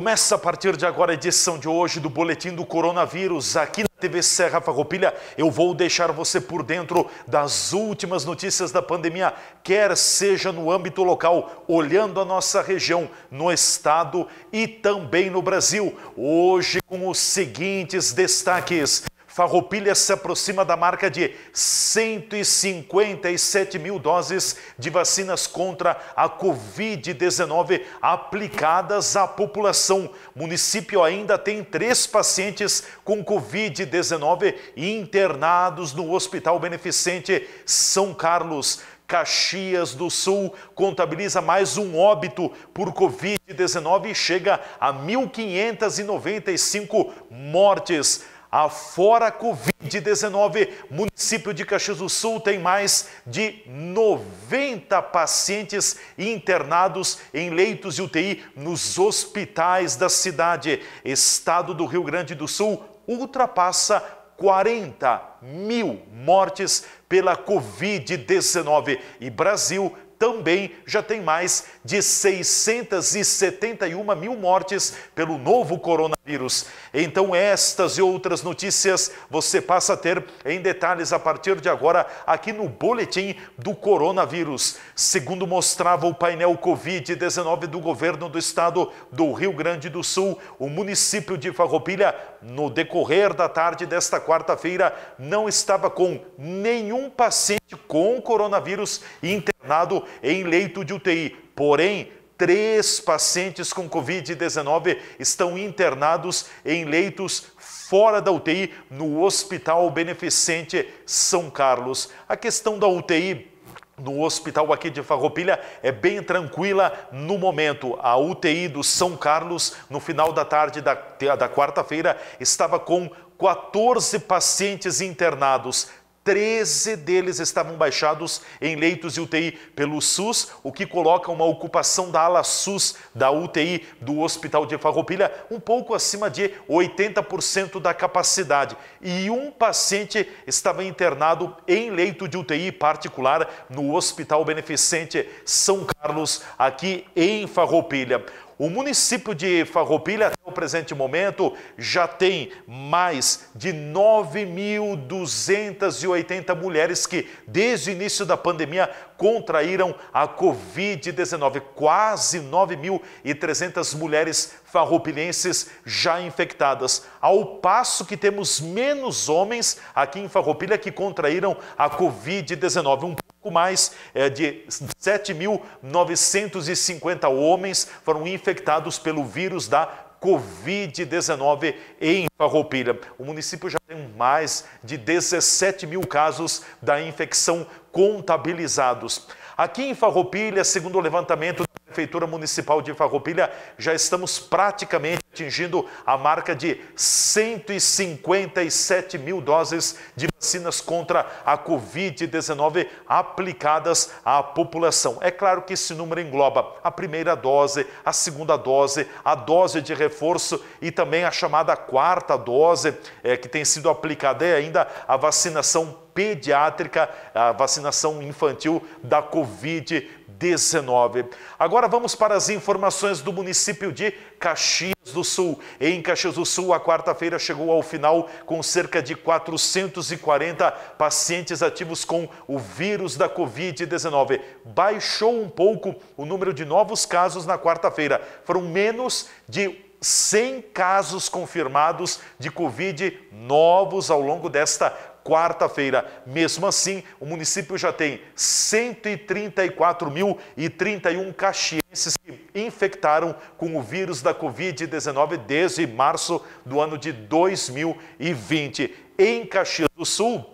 Começa a partir de agora a edição de hoje do Boletim do Coronavírus. Aqui na TV Serra Farroupilha, eu vou deixar você por dentro das últimas notícias da pandemia, quer seja no âmbito local, olhando a nossa região, no estado e também no Brasil. Hoje com os seguintes destaques. Farroupilha se aproxima da marca de 157 mil doses de vacinas contra a Covid-19 aplicadas à população. O município ainda tem três pacientes com Covid-19 internados no Hospital Beneficente São Carlos. Caxias do Sul contabiliza mais um óbito por Covid-19 e chega a 1.595 mortes. Afora Covid-19, município de Caxias do Sul tem mais de 90 pacientes internados em leitos de UTI nos hospitais da cidade. Estado do Rio Grande do Sul ultrapassa 40 mil mortes pela Covid-19 e Brasil também já tem mais de 671 mil mortes pelo novo coronavírus. Então, estas e outras notícias você passa a ter em detalhes a partir de agora aqui no Boletim do Coronavírus. Segundo mostrava o painel Covid-19 do governo do estado do Rio Grande do Sul, o município de Farroupilha, no decorrer da tarde desta quarta-feira, não estava com nenhum paciente com coronavírus internado internado em leito de UTI. Porém, três pacientes com Covid-19 estão internados em leitos fora da UTI no Hospital Beneficente São Carlos. A questão da UTI no hospital aqui de Farroupilha é bem tranquila no momento. A UTI do São Carlos, no final da tarde da, da quarta-feira, estava com 14 pacientes internados. 13 deles estavam baixados em leitos de UTI pelo SUS, o que coloca uma ocupação da ala SUS da UTI do Hospital de Farroupilha um pouco acima de 80% da capacidade. E um paciente estava internado em leito de UTI particular no Hospital Beneficente São Carlos, aqui em Farroupilha. O município de Farroupilha no presente momento, já tem mais de 9.280 mulheres que, desde o início da pandemia, contraíram a Covid-19. Quase 9.300 mulheres farroupilenses já infectadas. Ao passo que temos menos homens aqui em Farroupilha que contraíram a Covid-19. Um pouco mais é, de 7.950 homens foram infectados pelo vírus da Covid-19 em Farroupilha. O município já tem mais de 17 mil casos da infecção contabilizados. Aqui em Farroupilha, segundo o levantamento da Prefeitura Municipal de Farroupilha, já estamos praticamente atingindo a marca de 157 mil doses de vacinas contra a Covid-19 aplicadas à população. É claro que esse número engloba a primeira dose, a segunda dose, a dose de reforço e também a chamada quarta dose é, que tem sido aplicada e é ainda a vacinação pediátrica, a vacinação infantil da Covid-19. Agora vamos para as informações do município de Caxias do Sul. Em Caxias do Sul, a quarta-feira chegou ao final com cerca de 440 pacientes ativos com o vírus da Covid-19. Baixou um pouco o número de novos casos na quarta-feira. Foram menos de 100 casos confirmados de Covid novos ao longo desta quarta-feira. Mesmo assim, o município já tem 134.031 caxienses que infectaram com o vírus da Covid-19 desde março do ano de 2020. Em Caxias do Sul,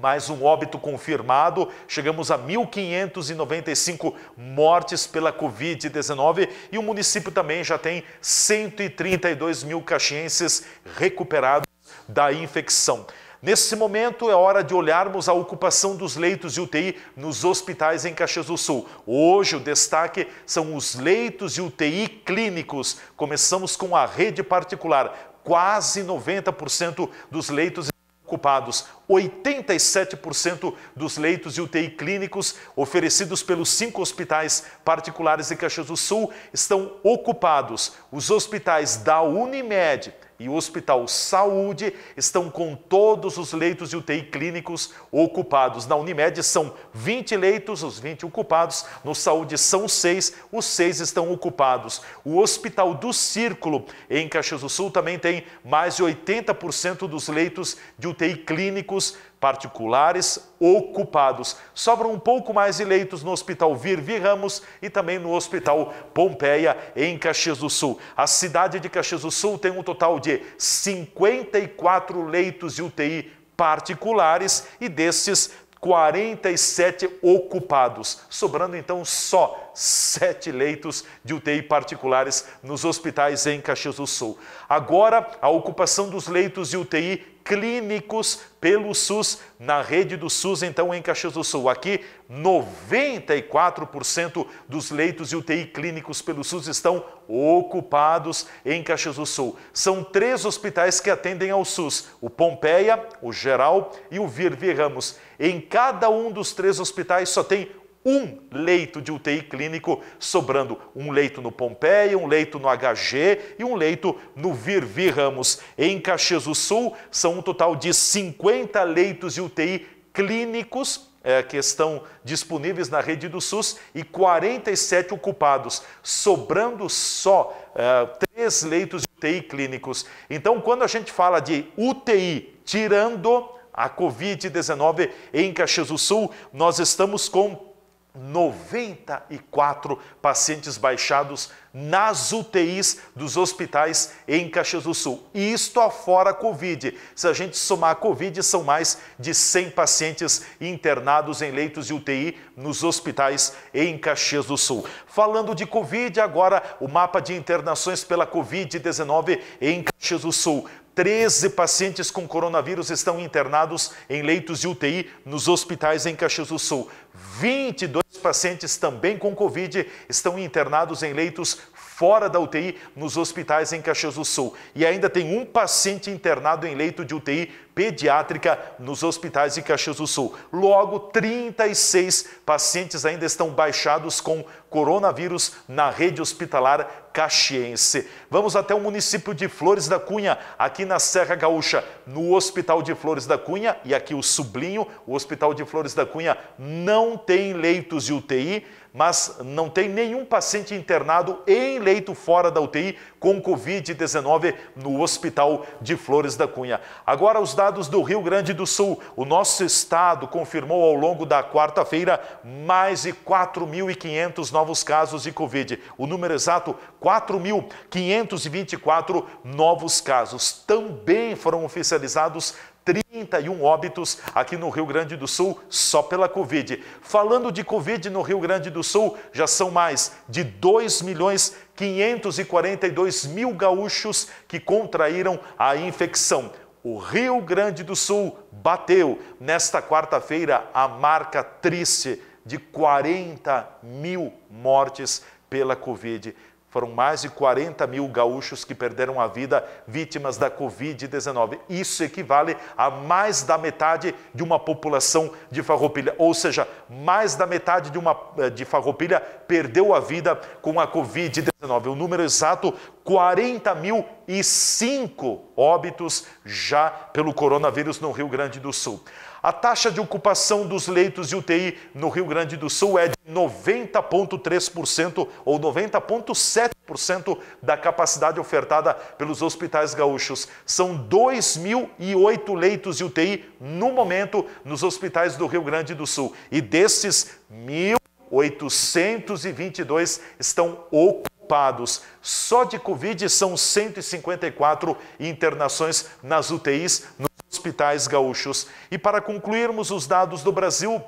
mais um óbito confirmado, chegamos a 1.595 mortes pela Covid-19 e o município também já tem 132 mil caxienses recuperados da infecção. Nesse momento é hora de olharmos a ocupação dos leitos de UTI nos hospitais em Caxias do Sul. Hoje o destaque são os leitos de UTI clínicos. Começamos com a rede particular, quase 90% dos leitos ocupados. 87% dos leitos de UTI clínicos oferecidos pelos cinco hospitais particulares de Caxias do Sul estão ocupados. Os hospitais da Unimed e o Hospital Saúde estão com todos os leitos de UTI clínicos ocupados. Na Unimed são 20 leitos, os 20 ocupados. No Saúde são 6, os 6 estão ocupados. O Hospital do Círculo, em Caxias do Sul, também tem mais de 80% dos leitos de UTI clínicos particulares ocupados. Sobram um pouco mais de leitos no Hospital Virvi Ramos e também no Hospital Pompeia, em Caxias do Sul. A cidade de Caxias do Sul tem um total de 54 leitos de UTI particulares e desses 47 ocupados, sobrando então só sete leitos de UTI particulares nos hospitais em Caxias do Sul. Agora, a ocupação dos leitos de UTI clínicos pelo SUS, na rede do SUS, então em Caxias do Sul. Aqui, 94% dos leitos UTI clínicos pelo SUS estão ocupados em Caxias do Sul. São três hospitais que atendem ao SUS: o Pompeia, o Geral e o Virvi Ramos. Em cada um dos três hospitais só tem um leito de UTI clínico sobrando, um leito no Pompeia, um leito no HG e um leito no Virvi Ramos. Em Caxias do Sul, são um total de 50 leitos de UTI clínicos é, que estão disponíveis na rede do SUS e 47 ocupados, sobrando só é, três leitos de UTI clínicos. Então, quando a gente fala de UTI tirando a Covid-19 em Caxias do Sul, nós estamos com 94 pacientes baixados nas UTIs dos hospitais em Caxias do Sul. E isto afora a Covid. Se a gente somar a Covid, são mais de 100 pacientes internados em leitos de UTI nos hospitais em Caxias do Sul. Falando de Covid, agora o mapa de internações pela Covid-19 em Caxias do Sul. 13 pacientes com coronavírus estão internados em leitos de UTI nos hospitais em Caxias do Sul. 22 pacientes também com Covid estão internados em leitos fora da UTI nos hospitais em Caxias do Sul. E ainda tem um paciente internado em leito de UTI pediátrica nos hospitais de Caxias do Sul. Logo, 36 pacientes ainda estão baixados com coronavírus na rede hospitalar caxiense. Vamos até o município de Flores da Cunha, aqui na Serra Gaúcha, no Hospital de Flores da Cunha, e aqui o sublinho, o Hospital de Flores da Cunha não tem leitos de UTI, mas não tem nenhum paciente internado em leito fora da UTI com Covid-19 no Hospital de Flores da Cunha. Agora, os dados do Rio Grande do Sul. O nosso estado confirmou ao longo da quarta-feira mais de 4.500 novos casos de Covid. O número exato 4.524 novos casos. Também foram oficializados 31 óbitos aqui no Rio Grande do Sul só pela Covid. Falando de Covid no Rio Grande do Sul, já são mais de 2 milhões 542 mil gaúchos que contraíram a infecção. O Rio Grande do Sul bateu nesta quarta-feira a marca triste de 40 mil mortes pela Covid. Foram mais de 40 mil gaúchos que perderam a vida vítimas da Covid-19. Isso equivale a mais da metade de uma população de Farroupilha, ou seja, mais da metade de, uma, eh, de Farroupilha perdeu a vida com a Covid-19. O número exato, 40.005 óbitos já pelo coronavírus no Rio Grande do Sul. A taxa de ocupação dos leitos de UTI no Rio Grande do Sul é de 90,3% ou 90,7% da capacidade ofertada pelos hospitais gaúchos. São 2.008 leitos de UTI no momento nos hospitais do Rio Grande do Sul. E desses, 1.822 estão ocupados. Só de Covid são 154 internações nas UTIs no hospitais gaúchos. E para concluirmos os dados do Brasil,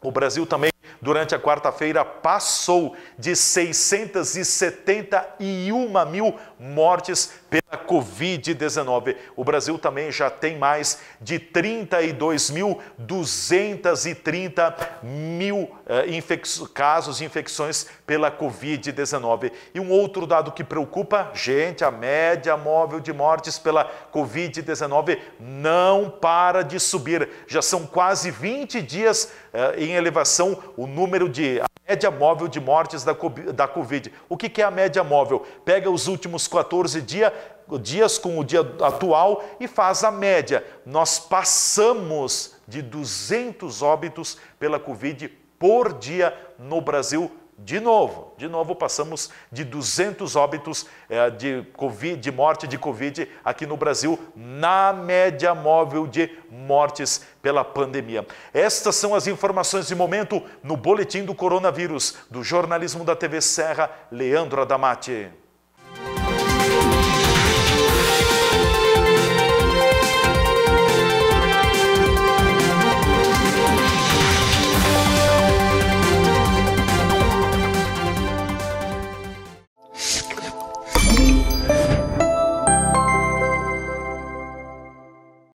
o Brasil também, durante a quarta-feira, passou de 671 mil mortes pela Covid-19. O Brasil também já tem mais de 32.230 mil eh, infec casos de infecções pela Covid-19. E um outro dado que preocupa, gente, a média móvel de mortes pela Covid-19 não para de subir. Já são quase 20 dias eh, em elevação o número de a média móvel de mortes da, da Covid. O que, que é a média móvel? Pega os últimos 14 dias, dias com o dia atual e faz a média. Nós passamos de 200 óbitos pela Covid por dia no Brasil de novo, de novo passamos de 200 óbitos eh, de, COVID, de morte de Covid aqui no Brasil, na média móvel de mortes pela pandemia. Estas são as informações de momento no Boletim do Coronavírus, do jornalismo da TV Serra, Leandro Adamati.